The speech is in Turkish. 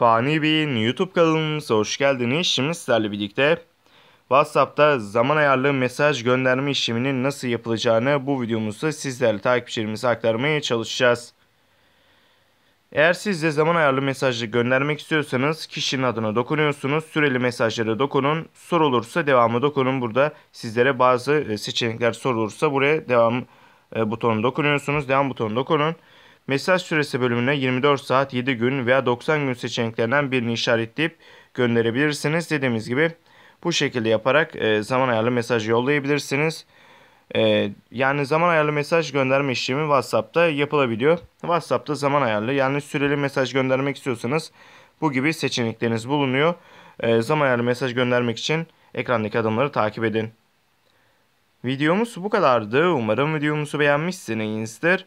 Fani Bey'in YouTube kanalımıza hoş geldiniz. Şimdi sizlerle birlikte WhatsApp'ta zaman ayarlı mesaj gönderme işleminin nasıl yapılacağını bu videomuzda sizlerle takipçilerimize aktarmaya çalışacağız. Eğer siz de zaman ayarlı mesajı göndermek istiyorsanız kişinin adına dokunuyorsunuz. Süreli mesajlara dokunun. Soru olursa devamı dokunun. Burada sizlere bazı e, seçenekler sorulursa buraya devam e, butonu dokunuyorsunuz. Devam butonu dokunun mesaj süresi bölümüne 24 saat 7 gün veya 90 gün seçeneklerinden birini işaretleyip gönderebilirsiniz. Dediğimiz gibi bu şekilde yaparak e, zaman ayarlı mesajı yollayabilirsiniz. E, yani zaman ayarlı mesaj gönderme işlemi WhatsApp'ta yapılabiliyor. WhatsApp'ta zaman ayarlı yani süreli mesaj göndermek istiyorsanız bu gibi seçenekleriniz bulunuyor. E, zaman ayarlı mesaj göndermek için ekrandaki adımları takip edin. Videomuz bu kadardı. Umarım videomuzu beğenmişsinizdir.